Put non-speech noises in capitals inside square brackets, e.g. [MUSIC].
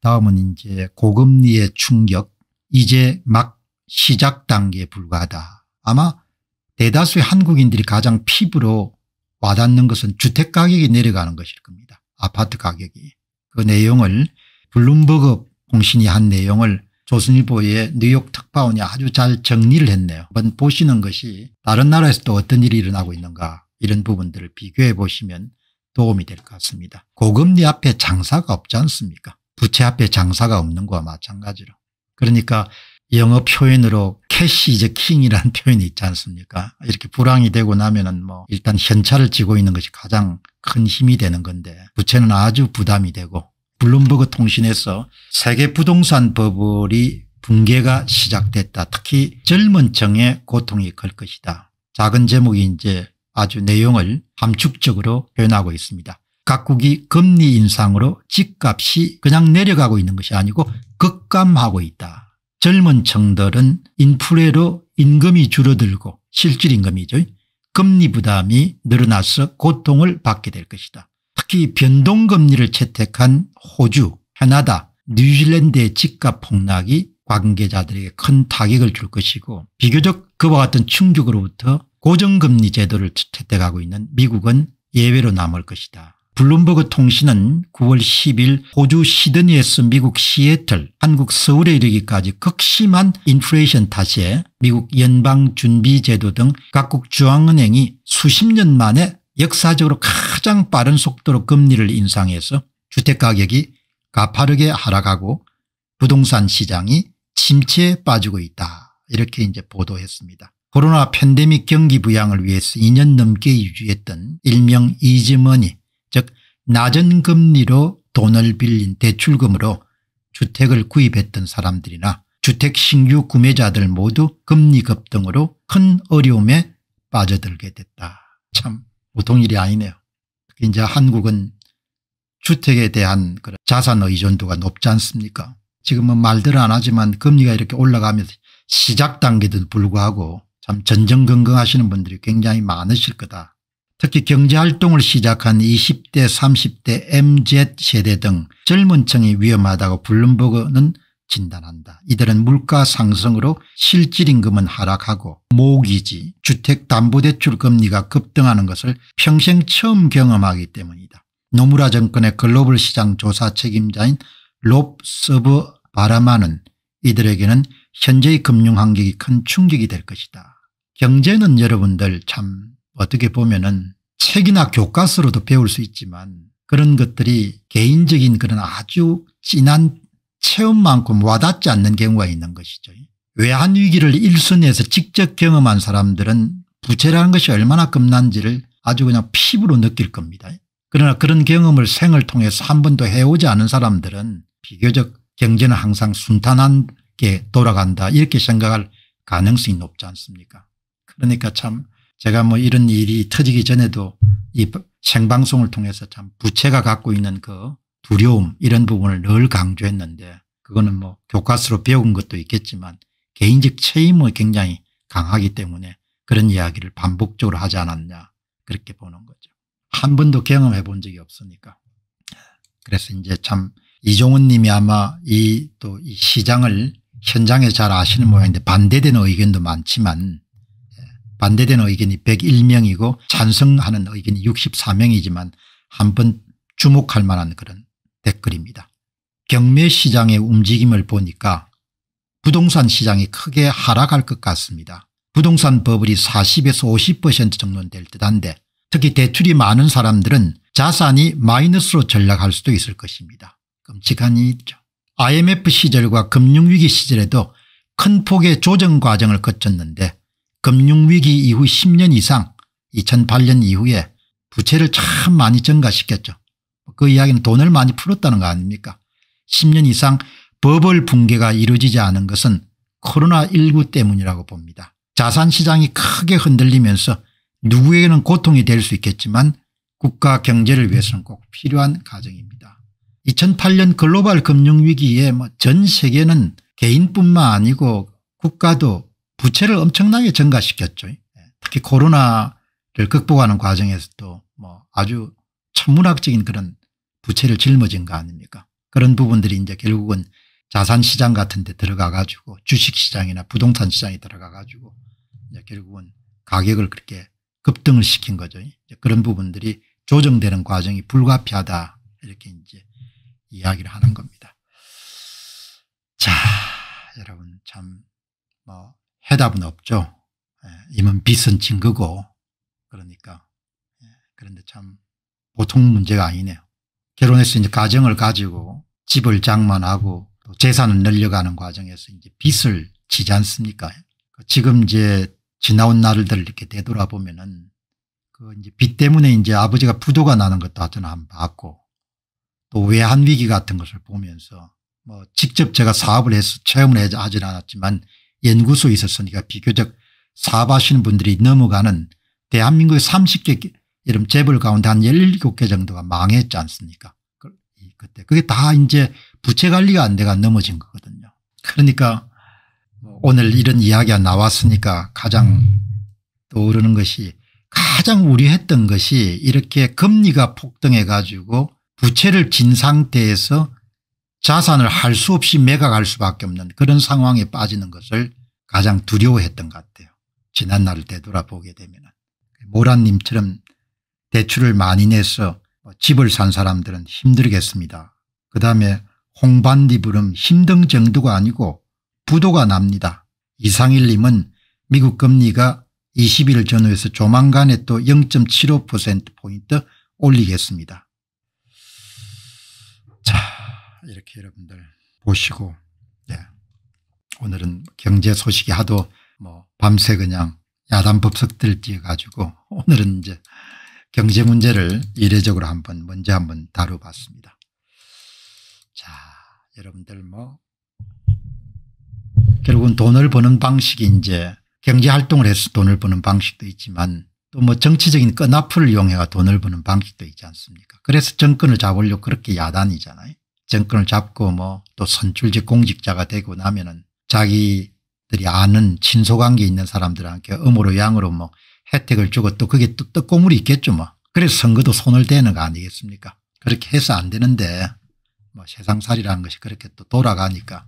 다음은 이제 고금리의 충격 이제 막 시작 단계에 불과하다. 아마 대다수의 한국인들이 가장 피부로 와닿는 것은 주택가격이 내려가는 것일 겁니다. 아파트 가격이. 그 내용을 블룸버그 공신이 한 내용을 조선일보의 뉴욕 특파원이 아주 잘 정리를 했네요. 한번 보시는 것이 다른 나라에서 도 어떤 일이 일어나고 있는가 이런 부분들을 비교해 보시면 도움이 될 것 같습니다. 고금리 앞에 장사가 없지 않습니까 부채 앞에 장사가 없는 거와 마찬가지로. 그러니까 영어 표현으로 캐시 이제 킹이라는 표현이 있지 않습니까 이렇게 불황이 되고 나면은 뭐 일단 현찰을 쥐고 있는 것이 가장 큰 힘이 되는 건데 부채는 아주 부담이 되고 블룸버그 통신에서 세계 부동산 버블이 붕괴가 시작됐다. 특히 젊은 층의 고통이 클 것이다. 작은 제목이 이제 아주 내용을 함축적으로 표현하고 있습니다. 각국이 금리 인상으로 집값이 그냥 내려가고 있는 것이 아니고 급감하고 있다. 젊은 층들은 인플레로 임금이 줄어들고 실질 임금이죠. 금리 부담이 늘어나서 고통을 받게 될 것이다. 특히 변동금리를 채택한 호주, 캐나다, 뉴질랜드의 집값 폭락이 관계자들에게 큰 타격을 줄 것이고 비교적 그와 같은 충격으로부터 고정금리 제도를 채택하고 있는 미국은 예외로 남을 것이다. 블룸버그 통신은 9월 10일 호주 시드니에서 미국 시애틀 한국 서울에 이르기까지 극심한 인플레이션 탓에 미국 연방준비제도 등 각국 중앙은행이 수십 년 만에 역사적으로 가장 빠른 속도로 금리를 인상해서 주택가격이 가파르게 하락하고 부동산 시장이 침체에 빠지고 있다 이렇게 이제 보도했습니다. 코로나 팬데믹 경기 부양을 위해서 2년 넘게 유지했던 일명 이즈머니 낮은 금리로 돈을 빌린 대출금으로 주택을 구입했던 사람들이나 주택 신규 구매자들 모두 금리 급등으로 큰 어려움에 빠져들게 됐다. 참 보통 일이 아니네요. 특 이제 한국은 주택에 대한 그런 자산 의존도가 높지 않습니까 지금은 말들은 안 하지만 금리가 이렇게 올라가면서 시작 단계도 불구하고 참 전전긍긍하시는 분들이 굉장히 많으실 거다 특히 경제활동을 시작한 20대 30대 mz세대 등 젊은 층이 위험하다고 블룸버그는 진단한다. 이들은 물가 상승으로 실질임금은 하락하고 모기지 주택담보대출 금리가 급등하는 것을 평생 처음 경험하기 때문이다. 노무라 정권의 글로벌 시장 조사 책임자인 롭 서브 바라마는 이들에게는 현재의 금융환경이 큰 충격이 될 것이다. 경제는 여러분들 참 어떻게 보면은 책이나 교과서로도 배울 수 있지만 그런 것들이 개인적인 그런 아주 진한 체험만큼 와닿지 않는 경우가 있는 것이죠. 외환위기를 일선에서 직접 경험한 사람들은 부채라는 것이 얼마나 겁난지를 아주 그냥 피부로 느낄 겁니다. 그러나 그런 경험을 생을 통해서 한 번도 해오지 않은 사람들은 비교적 경제는 항상 순탄하게 돌아간다 이렇게 생각할 가능성이 높지 않습니까 그러니까 참 제가 뭐 이런 일이 터지기 전에도 이 생방송을 통해서 참 부채가 갖고 있는 그 두려움 이런 부분을 늘 강조했는데 그거는 뭐 교과서로 배운 것도 있겠지만 개인적 책임이 굉장히 강하기 때문에 그런 이야기를 반복적으로 하지 않았냐 그렇게 보는 거죠. 한 번도 경험해 본 적이 없으니까. 그래서 이제 참 이종훈 님이 아마 이 또이 이 시장을 현장에 잘 아시는 모양인데 반대되는 의견도 많지만 반대된 의견이 101명이고 찬성하는 의견이 64명이지만 한 번 주목할 만한 그런 댓글입니다. 경매시장의 움직임을 보니까 부동산 시장이 크게 하락할 것 같습니다. 부동산 버블이 40에서 50% 정도는 될 듯한데 특히 대출이 많은 사람들은 자산이 마이너스로 전락할 수도 있을 것입니다. 끔찍한 일이죠. IMF 시절과 금융위기 시절에도 큰 폭의 조정 과정을 거쳤는데 금융위기 이후 10년 이상 2008년 이후에 부채를 참 많이 증가시켰죠. 그 이야기는 돈을 많이 풀었다는 거 아닙니까 10년 이상 버블 붕괴가 이루어지지 않은 것은 코로나19 때문이라고 봅니다. 자산시장이 크게 흔들리면서 누구에게는 고통이 될 수 있겠지만 국가 경제를 위해서는 꼭 필요한 과정입니다. 2008년 글로벌 금융위기에 뭐전 세계는 개인뿐만 아니고 국가도 부채를 엄청나게 증가시켰죠. 예. 특히 코로나를 극복하는 과정에서도 뭐 아주 천문학적인 그런 부채를 짊어진 거 아닙니까 그런 부분들이 이제 결국은 자산시장 같은 데 들어가 가지고 주식시장이나 부동산 시장에 들어가 가지고 결국은 가격을 그렇게 급등을 시킨 거죠. 그런 부분들이 조정되는 과정이 불가피하다 이렇게 이제 이야기를 하는 겁니다. 자 여러분 참뭐 해답은 없죠. 임은 예, 빚은 진 거고 그러니까 예, 그런데 참 보통 문제가 아니네요. 결혼해서 이제 가정을 가지고 집을 장만하고 재산을 늘려가는 과정에서 이제 빚을 지지 않습니까? 그 지금 이제 지나온 날들을 이렇게 되돌아보면은 그 이제 빚 때문에 이제 아버지가 부도가 나는 것도 저는 한번 봤고 또 외환 위기 같은 것을 보면서 뭐 직접 제가 사업을 해서 체험을 하지 않았지만 연구소에 있었으니까 비교적 사업하시는 분들이 넘어가는 대한민국 의 30개 이런 재벌 가운데 한 17개 정도가 망했지 않습니까 그때 그게 다 이제 부채 관리가 안 돼가 넘어진 거거든요. 그러니까 뭐 오늘 이런 이야기가 나왔으니까 가장 음. 떠오르는 것이 가장 우려했던 것이 이렇게 금리가 폭등해 가지고 부채를 진 상태에서 자산을 할 수 없이 매각할 수밖에 없는 그런 상황에 빠지는 것을 가장 두려워했던 것 같아요. 지난 날을 되돌아보게 되면 모란님처럼 대출을 많이 내서 뭐 집을 산 사람들은 힘들겠습니다. 그다음에 홍반디부름 힘든 정도가 아니고 부도가 납니다. 이상일님은 미국 금리가 20일 전후에서 조만간에 또 0.75%포인트 올리겠습니다. 이렇게 여러분들 보시고 네. 오늘은 경제 소식이 하도 뭐 밤새 그냥 야단 법석들 뛰어가지고 [LAUGHS] 오늘은 이제 경제 문제를 이례적으로 한번 먼저 한번 다뤄봤습니다. 자 여러분들 뭐 결국은 돈을 버는 방식이 이제 경제활동을 해서 돈을 버는 방식도 있지만 또 뭐 정치적인 끈앞을 이용해가 돈을 버는 방식도 있지 않습니까 그래서 정권을 잡으려고 그렇게 야단이잖아요. 정권을 잡고 뭐 또 선출직 공직자가 되고 나면은 자기들이 아는 친소관계 있는 사람들한테 음으로 양으로 뭐 혜택을 주고 또 그게 또 떡고물이 있겠죠 뭐. 그래서 선거도 손을 대는 거 아니겠습니까 그렇게 해서 안 되는데 뭐 세상살이라는 것이 그렇게 또 돌아가니까